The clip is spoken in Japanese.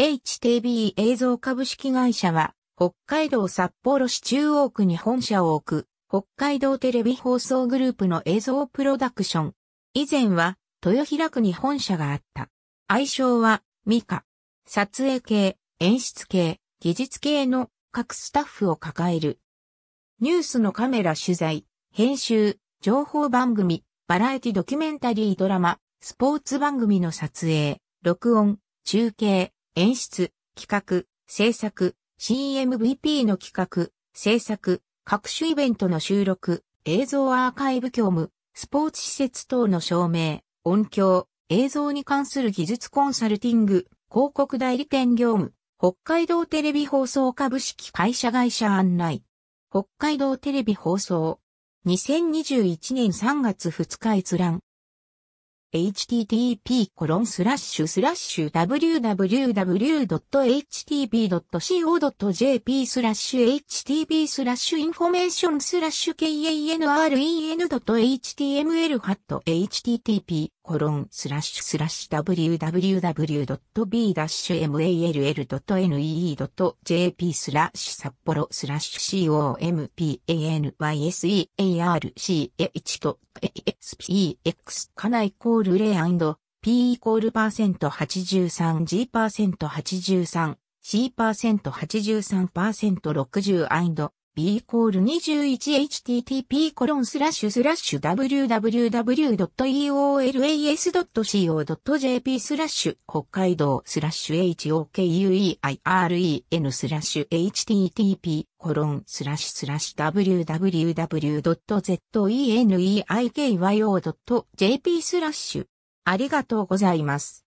HTB 映像株式会社は、北海道札幌市中央区に本社を置く、北海道テレビ放送グループの映像プロダクション。以前は、豊平区に本社があった。愛称は、ミカ。撮影系、演出系、技術系の各スタッフを抱える。ニュースのカメラ取材、編集、情報番組、バラエティドキュメンタリードラマ、スポーツ番組の撮影、録音、中継、演出、企画、制作、CMVP の企画、制作、各種イベントの収録、映像アーカイブ業務、スポーツ施設等の照明、音響、映像に関する技術コンサルティング、広告代理店業務、北海道テレビ放送株式会社会社案内。北海道テレビ放送。2021年3月2日閲覧。http://www.htb.co.jp コロンススララッッシシュュスラッシュ htb スラッシュインフォメーションスラッシュ kanren.html ハット http コロンスラッシュスラッシュ www.b-mall.nee.jp スラッシュ札幌スラッシュ c o m p a n s e a r c h と x s p x かなイコール例 &P イコールパーセント 83G パーセント 83C パーセント 83%60& b イコール 21http://www.eolas.co.jp コロンススララッッシシュュスラッシュ北海道スラッシュ hokueiren スラッシュ http コロンスラッシュスラッシュ www.zeneiky.jp o スラッシュありがとうございます。